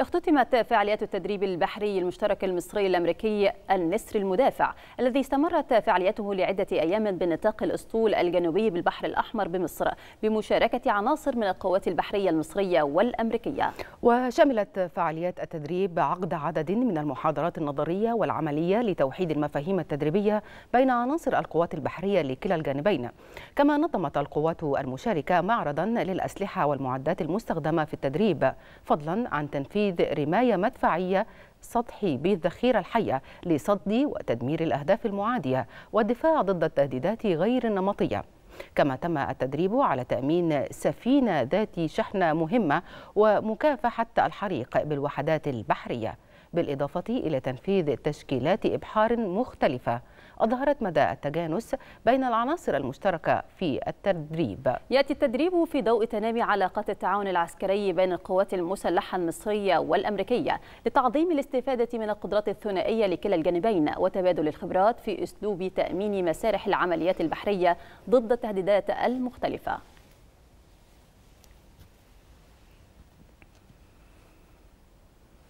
اختتمت فعاليات التدريب البحري المشترك المصري الأمريكي النسر المدافع الذي استمرت فعاليته لعدة أيام بنطاق الأسطول الجنوبي بالبحر الأحمر بمصر بمشاركة عناصر من القوات البحرية المصرية والأمريكية وشملت فعاليات التدريب عقد عدد من المحاضرات النظرية والعملية لتوحيد المفاهيم التدريبية بين عناصر القوات البحرية لكلا الجانبين كما نظمت القوات المشاركة معرضا للأسلحة والمعدات المستخدمة في التدريب فضلا عن تنفيذ تنفيذ رماية مدفعية سطحي بالذخيرة الحية لصد وتدمير الأهداف المعادية والدفاع ضد التهديدات غير النمطية كما تم التدريب على تأمين سفينة ذات شحنة مهمة ومكافحة الحريق بالوحدات البحرية بالإضافة إلى تنفيذ تشكيلات إبحار مختلفة أظهرت مدى التجانس بين العناصر المشتركة في التدريب يأتي التدريب في ضوء تنامي علاقات التعاون العسكري بين القوات المسلحة المصرية والأمريكية لتعظيم الاستفادة من القدرات الثنائية لكلا الجانبين وتبادل الخبرات في أسلوب تأمين مسارح العمليات البحرية ضد التهديدات المختلفة